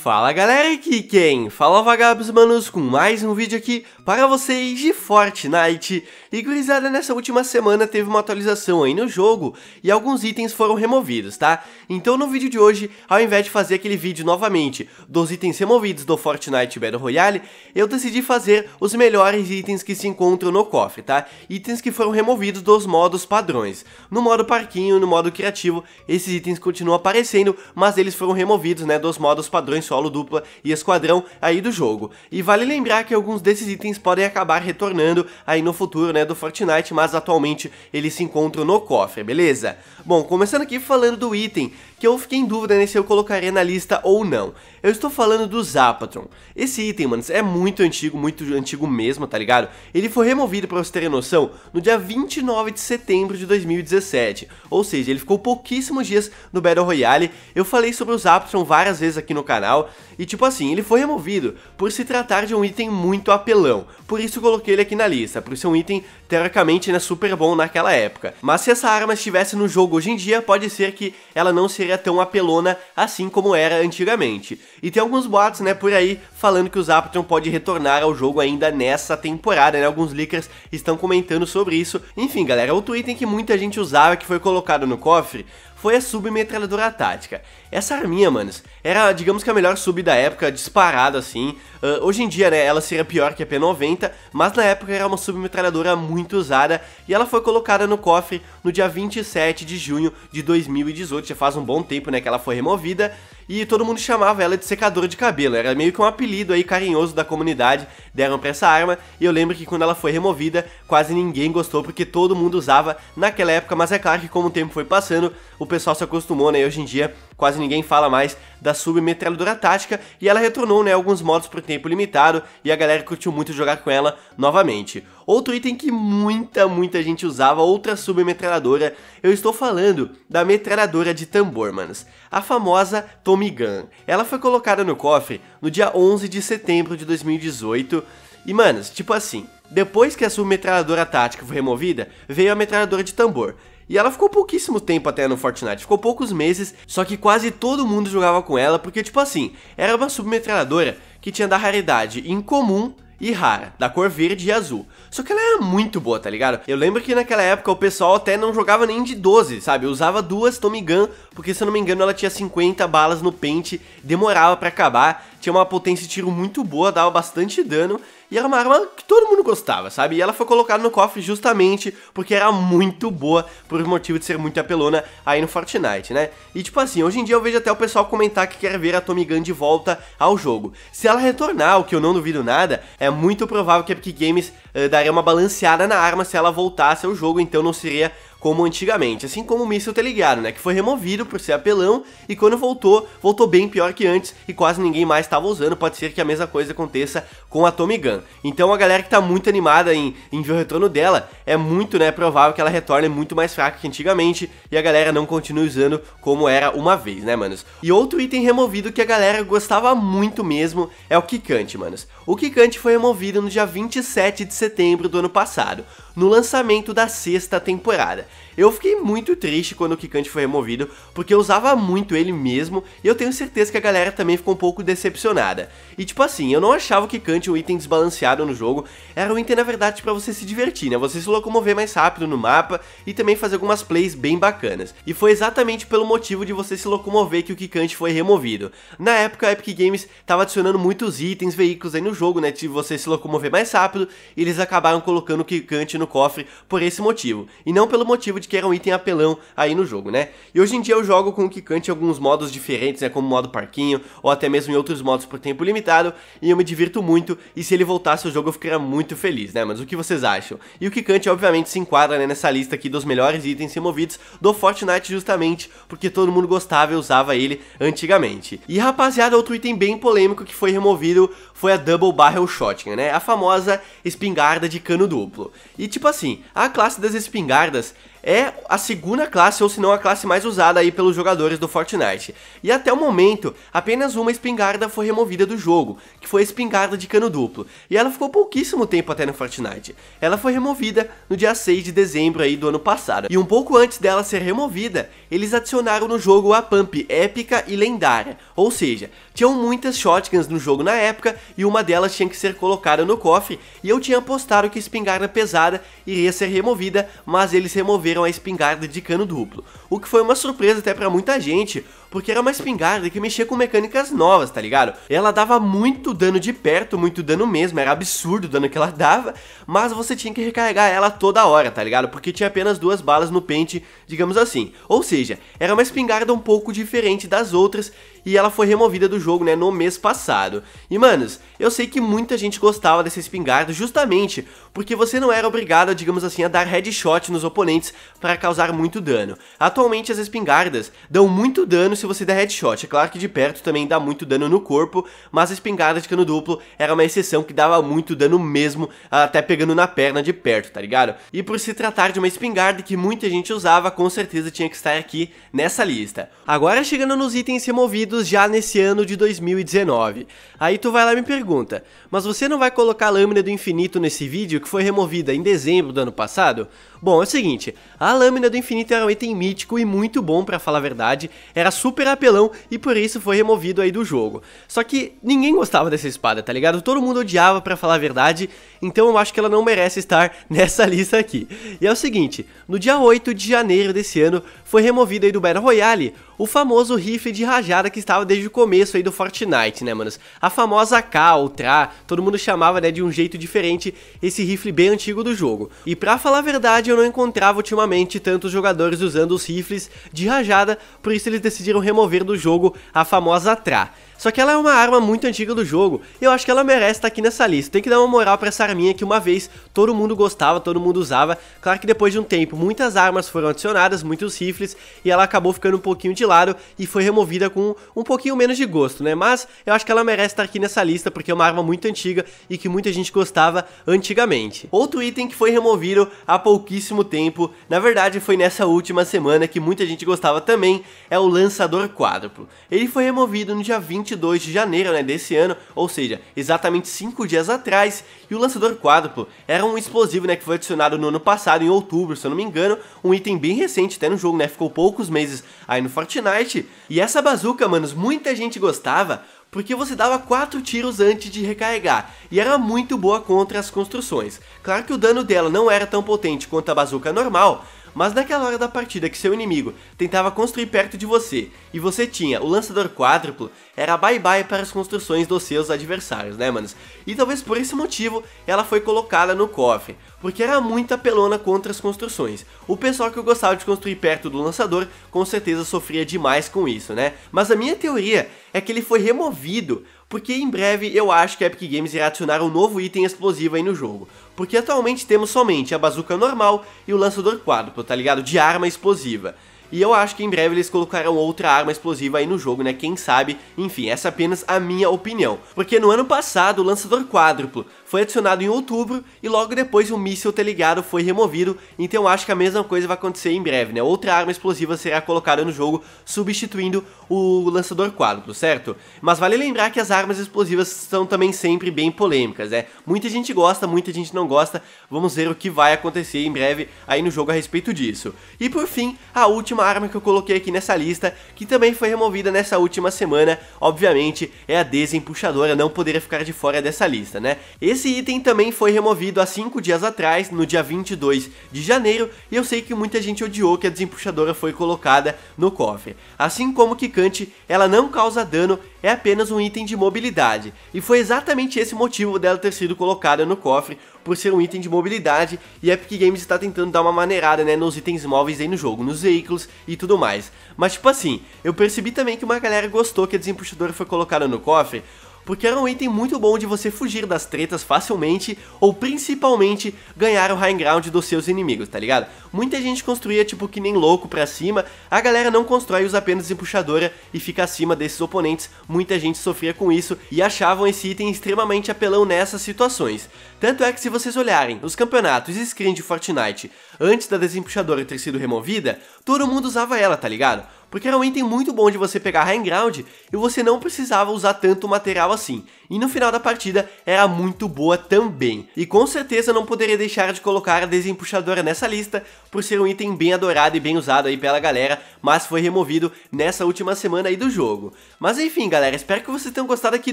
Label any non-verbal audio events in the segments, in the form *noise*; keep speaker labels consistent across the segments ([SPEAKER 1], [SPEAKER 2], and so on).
[SPEAKER 1] Fala galera, aqui quem? Fala vagabos manos com mais um vídeo aqui para vocês de Fortnite. E gurizada, nessa última semana teve uma atualização aí no jogo e alguns itens foram removidos, tá? Então no vídeo de hoje, ao invés de fazer aquele vídeo novamente dos itens removidos do Fortnite Battle Royale, eu decidi fazer os melhores itens que se encontram no cofre, tá? Itens que foram removidos dos modos padrões. No modo parquinho, no modo criativo, esses itens continuam aparecendo, mas eles foram removidos, né, dos modos padrões solo, dupla e esquadrão aí do jogo. E vale lembrar que alguns desses itens podem acabar retornando aí no futuro, né, do Fortnite, mas atualmente eles se encontram no cofre, beleza? Bom, começando aqui falando do item, que eu fiquei em dúvida né, se eu colocaria na lista ou não. Eu estou falando do Zapatron. Esse item, mano, é muito antigo, muito antigo mesmo, tá ligado? Ele foi removido, pra vocês terem noção, no dia 29 de setembro de 2017. Ou seja, ele ficou pouquíssimos dias no Battle Royale. Eu falei sobre o Zapatron várias vezes aqui no canal, tal. E tipo assim, ele foi removido por se tratar de um item muito apelão. Por isso coloquei ele aqui na lista, por ser um item teoricamente né, super bom naquela época. Mas se essa arma estivesse no jogo hoje em dia, pode ser que ela não seria tão apelona assim como era antigamente. E tem alguns boatos né, por aí falando que o Zaptron pode retornar ao jogo ainda nessa temporada, né? Alguns leakers estão comentando sobre isso. Enfim, galera, outro item que muita gente usava que foi colocado no cofre foi a submetralhadora tática. Essa arminha, manos, era, digamos que a melhor sub da época, disparada assim. Uh, hoje em dia, né, ela seria pior que a P90, mas na época era uma submetralhadora muito usada e ela foi colocada no cofre no dia 27 de junho de 2018, já faz um bom tempo, né, que ela foi removida e todo mundo chamava ela de secador de cabelo, era meio que um apelido aí carinhoso da comunidade, deram pra essa arma e eu lembro que quando ela foi removida, quase ninguém gostou porque todo mundo usava naquela época, mas é claro que como o tempo foi passando, o pessoal se acostumou, né, e hoje em dia quase ninguém fala mais da submetralhadora tática e ela retornou né, alguns modos por tempo limitado e a galera curtiu muito jogar com ela novamente. Outro item que muita, muita gente usava, outra submetralhadora, eu estou falando da metralhadora de tambor, manos. A famosa Tommy Gun. Ela foi colocada no cofre no dia 11 de setembro de 2018 e, manos, tipo assim... Depois que a submetralhadora tática foi removida, veio a metralhadora de tambor. E ela ficou pouquíssimo tempo até no Fortnite, ficou poucos meses, só que quase todo mundo jogava com ela, porque tipo assim, era uma submetralhadora que tinha da raridade incomum e rara, da cor verde e azul. Só que ela era muito boa, tá ligado? Eu lembro que naquela época o pessoal até não jogava nem de 12, sabe? usava duas Tommy Gun, porque se eu não me engano ela tinha 50 balas no pente, demorava para acabar tinha uma potência de tiro muito boa, dava bastante dano, e era uma arma que todo mundo gostava, sabe? E ela foi colocada no cofre justamente porque era muito boa, por motivo de ser muito apelona aí no Fortnite, né? E tipo assim, hoje em dia eu vejo até o pessoal comentar que quer ver a Tommy Gun de volta ao jogo. Se ela retornar, o que eu não duvido nada, é muito provável que a Epic Games uh, daria uma balanceada na arma se ela voltasse ao jogo, então não seria como antigamente, assim como o míssil teleguiado, né, que foi removido por ser apelão e quando voltou, voltou bem pior que antes e quase ninguém mais estava usando, pode ser que a mesma coisa aconteça com a Tommy Gun. Então a galera que está muito animada em, em ver o retorno dela, é muito, né, provável que ela retorne muito mais fraca que antigamente e a galera não continue usando como era uma vez, né, manos? E outro item removido que a galera gostava muito mesmo é o Kikante, manos. O Kikante foi removido no dia 27 de setembro do ano passado no lançamento da sexta temporada. Eu fiquei muito triste quando o Kikante foi removido, porque eu usava muito ele mesmo, e eu tenho certeza que a galera também ficou um pouco decepcionada. E tipo assim, eu não achava o Kikante um item desbalanceado no jogo, era um item na verdade para você se divertir, né? Você se locomover mais rápido no mapa e também fazer algumas plays bem bacanas. E foi exatamente pelo motivo de você se locomover que o Kikante foi removido. Na época, a Epic Games estava adicionando muitos itens, veículos aí no jogo, né? De você se locomover mais rápido, e eles acabaram colocando o Kikante no cofre por esse motivo, e não pelo motivo de que era um item apelão aí no jogo, né? E hoje em dia eu jogo com o Kikante em alguns modos diferentes, né, como modo parquinho, ou até mesmo em outros modos por tempo limitado, e eu me divirto muito, e se ele voltasse ao jogo eu ficaria muito feliz, né? Mas o que vocês acham? E o Kikante obviamente se enquadra né, nessa lista aqui dos melhores itens removidos do Fortnite justamente porque todo mundo gostava e usava ele antigamente. E rapaziada, outro item bem polêmico que foi removido foi a Double Barrel Shotgun, né? A famosa espingarda de cano duplo. E tipo assim, a classe das espingardas é a segunda classe, ou se não a classe mais usada aí pelos jogadores do Fortnite. E até o momento, apenas uma espingarda foi removida do jogo, que foi a espingarda de cano duplo. E ela ficou pouquíssimo tempo até no Fortnite. Ela foi removida no dia 6 de dezembro aí do ano passado. E um pouco antes dela ser removida, eles adicionaram no jogo a pump épica e lendária. Ou seja, tinham muitas shotguns no jogo na época e uma delas tinha que ser colocada no cofre e eu tinha apostado que a espingarda pesada iria ser removida, mas eles removeram a espingarda de cano duplo, o que foi uma surpresa até para muita gente, porque era uma espingarda que mexia com mecânicas novas, tá ligado? Ela dava muito dano de perto, muito dano mesmo, era absurdo o dano que ela *laughs* dava, mas você tinha que recarregar ela toda hora, tá ligado? Porque tinha apenas duas balas no pente, digamos assim. Ou seja, era uma espingarda um pouco diferente das outras e ela foi removida do jogo jogo, né, no mês passado. E, manos, eu sei que muita gente gostava dessa espingarda justamente porque você não era obrigado, digamos assim, a dar headshot nos oponentes para causar muito dano. Atualmente, as espingardas dão muito dano se você der headshot. É claro que de perto também dá muito dano no corpo, mas a espingarda de cano duplo era uma exceção que dava muito dano mesmo, até pegando na perna de perto, tá ligado? E por se tratar de uma espingarda que muita gente usava, com certeza tinha que estar aqui nessa lista. Agora chegando nos itens removidos já nesse ano de de 2019. Aí tu vai lá e me pergunta, mas você não vai colocar a lâmina do infinito nesse vídeo que foi removida em dezembro do ano passado? Bom, é o seguinte, a lâmina do infinito era um item mítico e muito bom para falar a verdade, era super apelão e por isso foi removido aí do jogo. Só que ninguém gostava dessa espada, tá ligado? Todo mundo odiava para falar a verdade, então eu acho que ela não merece estar *laughs* nessa lista aqui. E é o seguinte, no dia 8 de janeiro desse ano foi removido aí do Battle Royale o famoso rifle de rajada que estava desde o começo aí do Fortnite, né, manos? A famosa K, o TRA, todo mundo chamava, né, de um jeito diferente esse rifle bem antigo do jogo. E pra falar a verdade, eu não encontrava ultimamente tantos jogadores usando os rifles de rajada, por isso eles decidiram remover do jogo a famosa TRA. Só que ela é uma arma muito antiga do jogo, e eu acho que ela merece estar tá aqui nessa lista. Tem que dar uma moral pra essa arminha que uma vez todo mundo gostava, todo mundo usava. Claro que depois de um tempo muitas armas foram adicionadas, muitos rifles, e ela acabou ficando um pouquinho de lado e foi removida com um pouquinho menos de gosto, né? Mas eu acho que ela merece estar tá aqui nessa lista porque é uma arma muito antiga e que muita gente gostava antigamente. Outro item que foi removido há pouquíssimo tempo, na verdade foi nessa última semana que muita gente gostava também, é o lançador quádruplo. Ele foi removido no dia 20 22 de janeiro né, desse ano, ou seja, exatamente 5 dias atrás, e o lançador quádruplo era um explosivo né, que foi adicionado no ano passado, em outubro, se eu não me engano, um item bem recente até no jogo, né, ficou poucos meses aí no Fortnite, e essa bazuca, manos, muita gente gostava, porque você dava 4 tiros antes de recarregar, e era muito boa contra as construções. Claro que o dano dela não era tão potente quanto a bazuca normal, mas naquela hora da partida que seu inimigo tentava construir perto de você e você tinha o lançador quádruplo, era bye-bye para as construções dos seus adversários, né, manos? E talvez por esse motivo ela foi colocada no cofre, porque era muita pelona contra as construções. O pessoal que gostava de construir perto do lançador com certeza sofria demais com isso, né? Mas a minha teoria é que ele foi removido porque em breve eu acho que a Epic Games irá adicionar um novo item explosivo aí no jogo, porque atualmente temos somente a bazuca normal e o lançador quádruplo, tá ligado? De arma explosiva. E eu acho que em breve eles colocarão outra arma explosiva aí no jogo, né? Quem sabe? Enfim, essa é apenas a minha opinião. Porque no ano passado o lançador quádruplo foi adicionado em outubro e logo depois o míssil telegado foi removido, então eu acho que a mesma coisa vai acontecer em breve, né? Outra arma explosiva será colocada no jogo, substituindo o lançador quádruplo, certo? Mas vale lembrar que as armas explosivas são também sempre bem polêmicas, né? Muita gente gosta, muita gente não gosta, vamos ver o que vai acontecer em breve aí no jogo a respeito disso. E por fim, a última última arma que eu coloquei aqui nessa lista, que também foi removida nessa última semana, obviamente, é a desempuxadora, não poderia ficar de fora dessa lista, né? Esse item também foi removido há 5 dias atrás, no dia 22 de janeiro, e eu sei que muita gente odiou que a desempuxadora foi colocada no cofre. Assim como o Kikante, ela não causa dano é apenas um item de mobilidade, e foi exatamente esse o motivo dela ter sido colocada no cofre, por ser um item de mobilidade, e Epic Games está tentando dar uma maneirada né, nos itens móveis aí no jogo, nos veículos e tudo mais. Mas tipo assim, eu percebi também que uma galera gostou que a desempuxadora foi colocada no cofre, porque era um item muito bom de você fugir das tretas facilmente ou principalmente ganhar o high ground dos seus inimigos, tá ligado? Muita gente construía tipo que nem louco pra cima, a galera não constrói, usa apenas empuxadora e fica acima desses oponentes, muita gente sofria com isso e achavam esse item extremamente apelão nessas situações. Tanto é que se vocês olharem os campeonatos e screen de Fortnite antes da desempuxadora ter sido removida, todo mundo usava ela, tá ligado? porque era um item é muito bom de você pegar high ground e você não precisava usar tanto material assim e no final da partida era muito boa também. E com certeza não poderia deixar de colocar a desempuxadora nessa lista, por ser um item bem adorado e bem usado aí pela galera, mas foi removido nessa última semana aí do jogo. Mas enfim galera, espero que vocês tenham gostado aqui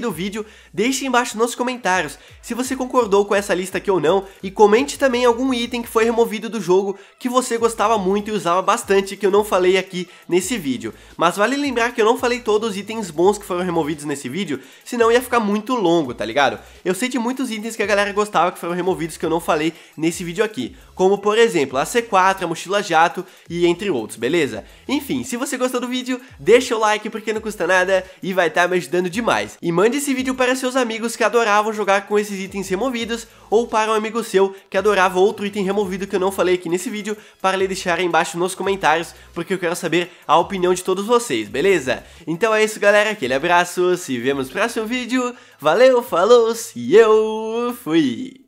[SPEAKER 1] do vídeo, deixe embaixo nos comentários se você concordou com essa lista aqui ou não, e comente também algum item que foi removido do jogo que você gostava muito e usava bastante, que eu não falei aqui nesse vídeo. Mas vale lembrar que eu não falei todos os itens bons que foram removidos nesse vídeo, senão ia ficar muito muito longo, tá ligado? Eu sei de muitos itens que a galera gostava que foram removidos que eu não falei nesse vídeo aqui como por exemplo a C4, a mochila jato e entre outros, beleza? Enfim, se você gostou do vídeo, deixa o like porque não custa nada e vai estar tá me ajudando demais. E mande esse vídeo para seus amigos que adoravam jogar com esses itens removidos ou para um amigo seu que adorava outro item removido que eu não falei aqui nesse vídeo para lhe deixar aí embaixo nos comentários porque eu quero saber a opinião de todos vocês, beleza? Então é isso galera, aquele abraço, se vemos no próximo vídeo, valeu, falou e eu fui!